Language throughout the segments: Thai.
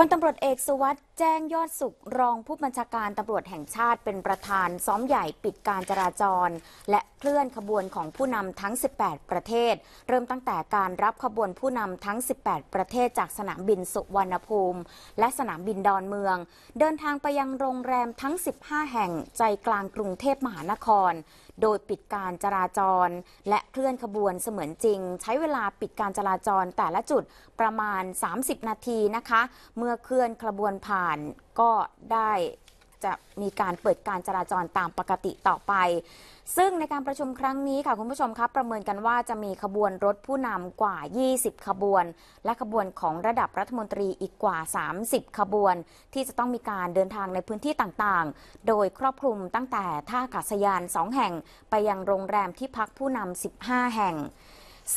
พลตำรวจเอกสุวัสด์แจ้งยอดสุขรองผู้บัญชาการตำรวจแห่งชาติเป็นประธาน ซ้อมใหญ่ปิดการจราจร และเคลื่อนขบวนของผู้นำทั้ง 18 ประเทศ เริ่มตั้งแต่การรับขบวนผู้นำทั้ง 18 ประเทศจากสนามบินสุวรรณภูมิ และสนามบินดอนเมือง เดินทางไปยังโรงแรมทั้ง 15 แห่งใจกลางกรุงเทพมหานคร โดยปิดการจราจร และเคลื่อนขบวนเสมือนจริง ใช้เวลาปิดการจราจรแต่ละจุดประมาณ 30 นาทีนะคะ เมื่อเคลื่อนขบวนผ่านานก็ได้จะมีการเปิดการจราจรตามปกติต่อไป ซึ่งในการประชุมครั้งนี้ค่ะ คุณผู้ชมครับประเมินกันว่าจะมีขบวนรถผู้นำกว่า 20 ขบวน และขบวนของระดับรัฐมนตรีอีกกว่า 30 ขบวนที่จะต้องมีการเดินทางในพื้นที่ต่าง ๆ โดยครอบคลุมตั้งแต่ท่าอากาศยาน 2 แห่งไปยังโรงแรมที่พักผู้นำ 15 แห่ง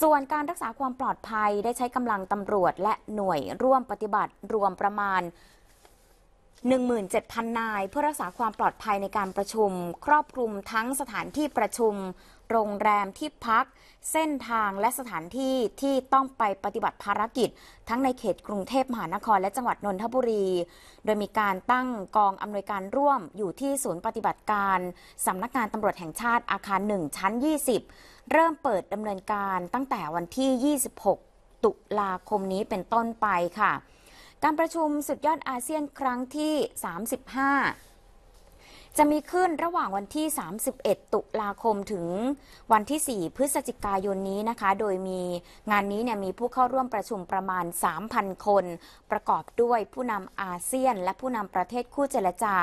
ส่วนการรักษาความปลอดภัยได้ใช้กำลังตำรวจและหน่วยร่วมปฏิบัติรวมประมาณ17,000 นาย เพื่อรักษาความปลอดภัยในการประชุม ครอบคลุมทั้งสถานที่ประชุม โรงแรมที่พัก เส้นทางและสถานที่ที่ต้องไปปฏิบัติภารกิจ ทั้งในเขตกรุงเทพมหานคร และจังหวัดนนทบุรี โดยมีการตั้งกองอำนวยการร่วมอยู่ที่ศูนย์ปฏิบัติการ สำนักงานตำรวจแห่งชาติอาคาร 1 ชั้น 20 เริ่มเปิดดำเนินการตั้งแต่วันที่ 26 ตุลาคมนี้เป็นต้นไปค่ะการประชุมสุดยอดอาเซียนครั้งที่ 35 จะมีขึ้นระหว่างวันที่ 31 ตุลาคมถึงวันที่ 4 พฤศจิกายนนี้นะคะ โดยมีงานนี้เนี่ยมีผู้เข้าร่วมประชุมประมาณ 3,000 คน ประกอบด้วยผู้นำอาเซียนและผู้นำประเทศคู่เจรจา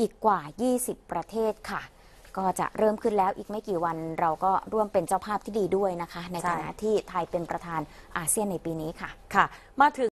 อีกกว่า 20 ประเทศค่ะ ก็จะเริ่มขึ้นแล้วอีกไม่กี่วันเราก็ร่วมเป็นเจ้าภาพที่ดีด้วยนะคะ ในฐานะที่ไทยเป็นประธานอาเซียนในปีนี้ค่ะ ค่ะ มาถึง